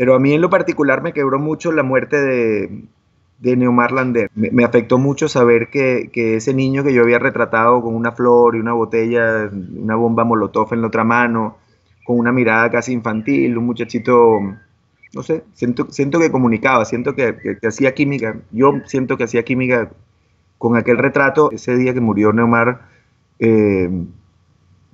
Pero a mí en lo particular me quebró mucho la muerte de, Neomar Lander. Me, afectó mucho saber que, ese niño que yo había retratado con una flor y una botella, una bomba molotov en la otra mano, con una mirada casi infantil, un muchachito, no sé, siento, que comunicaba, siento que, hacía química. Yo siento que hacía química con aquel retrato. Ese día que murió Neomar, eh,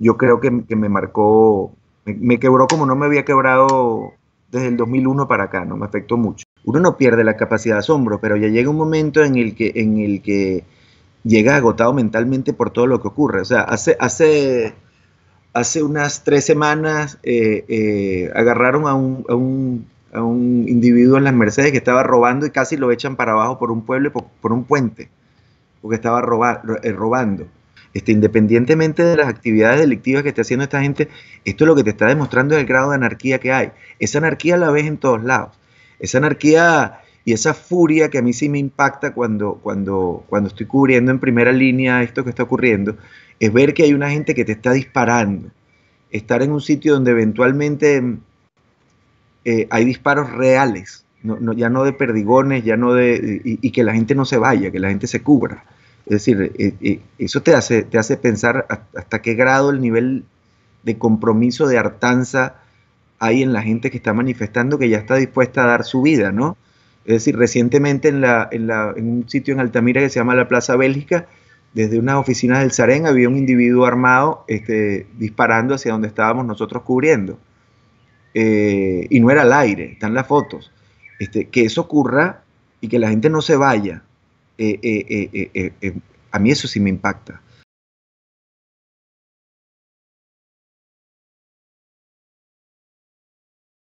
yo creo que, me marcó, me quebró como no me había quebrado desde el 2001 para acá, no me afectó mucho. Uno no pierde la capacidad de asombro, pero ya llega un momento en el que, en el que llega agotado mentalmente por todo lo que ocurre. O sea, hace, hace, hace unas tres semanas eh, eh, agarraron a un, individuo en las Mercedes que estaba robando y casi lo echan para abajo por un pueblo, por, por un puente, porque estaba eh, robando. Este, independientemente de las actividades delictivas que esté haciendo esta gente, esto es lo que te está demostrando es el grado de anarquía que hay. Esa anarquía la ves en todos lados. Esa anarquía y esa furia que a mí sí me impacta cuando, cuando, cuando estoy cubriendo en primera línea esto que está ocurriendo, es ver que hay una gente que te está disparando. Estar en un sitio donde eventualmente eh, hay disparos reales, ya no de perdigones, ya no de. y que la gente no se vaya, que la gente se cubra. Es decir, eh, eh, eso te hace, pensar hasta qué grado el nivel de compromiso, de hartanza hay en la gente que está manifestando que ya está dispuesta a dar su vida, ¿no? Es decir, recientemente en, un sitio en Altamira que se llama la Plaza Bélgica, desde unas oficinas del Sarén había un individuo armado este, disparando hacia donde estábamos nosotros cubriendo. Eh, y no era al aire, están las fotos. Este, que eso ocurra y que la gente no se vaya eh, eh, eh, a mí eso sí me impacta.